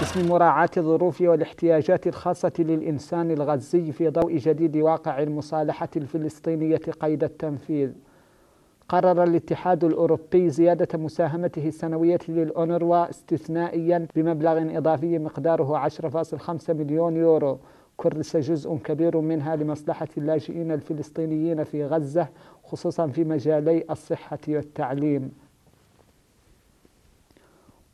باسم مراعاة الظروف والاحتياجات الخاصة للإنسان الغزي في ضوء جديد واقع المصالحة الفلسطينية قيد التنفيذ قرر الاتحاد الأوروبي زيادة مساهمته السنوية للأونروا استثنائيا بمبلغ إضافي مقداره 10.5 مليون يورو كرس جزء كبير منها لمصلحة اللاجئين الفلسطينيين في غزة خصوصا في مجالي الصحة والتعليم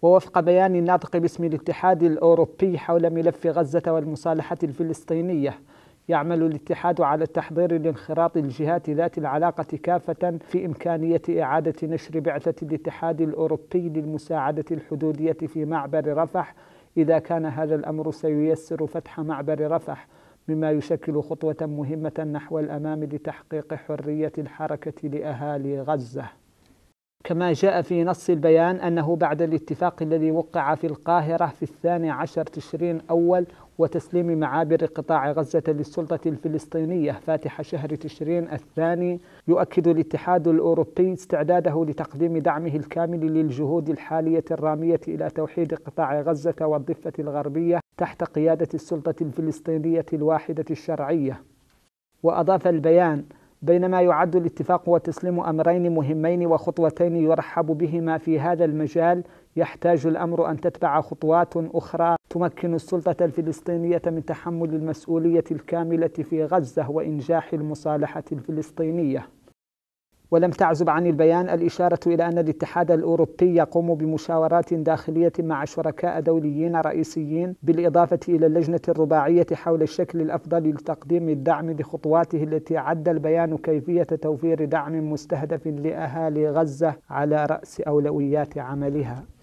ووفق بيان الناطق باسم الاتحاد الأوروبي حول ملف غزة والمصالحة الفلسطينية يعمل الاتحاد على تحضير لانخراط الجهات ذات العلاقة كافة في إمكانية إعادة نشر بعثة الاتحاد الأوروبي للمساعدة الحدودية في معبر رفح إذا كان هذا الأمر سييسر فتح معبر رفح مما يشكل خطوة مهمة نحو الأمام لتحقيق حرية الحركة لأهالي غزة كما جاء في نص البيان أنه بعد الاتفاق الذي وقع في القاهرة في الثاني عشر تشرين أول وتسليم معابر قطاع غزة للسلطة الفلسطينية فاتح شهر تشرين الثاني يؤكد الاتحاد الأوروبي استعداده لتقديم دعمه الكامل للجهود الحالية الرامية إلى توحيد قطاع غزة والضفة الغربية تحت قيادة السلطة الفلسطينية الواحدة الشرعية وأضاف البيان بينما يعد الاتفاق وتسليم امرين مهمين وخطوتين يرحب بهما في هذا المجال يحتاج الامر ان تتبع خطوات اخرى تمكن السلطه الفلسطينيه من تحمل المسؤوليه الكامله في غزه وانجاح المصالحه الفلسطينيه ولم تعزب عن البيان الإشارة إلى أن الاتحاد الأوروبي يقوم بمشاورات داخلية مع شركاء دوليين رئيسيين بالإضافة إلى اللجنة الرباعية حول الشكل الأفضل لتقديم الدعم لخطواته التي عد البيان كيفية توفير دعم مستهدف لأهالي غزة على رأس أولويات عملها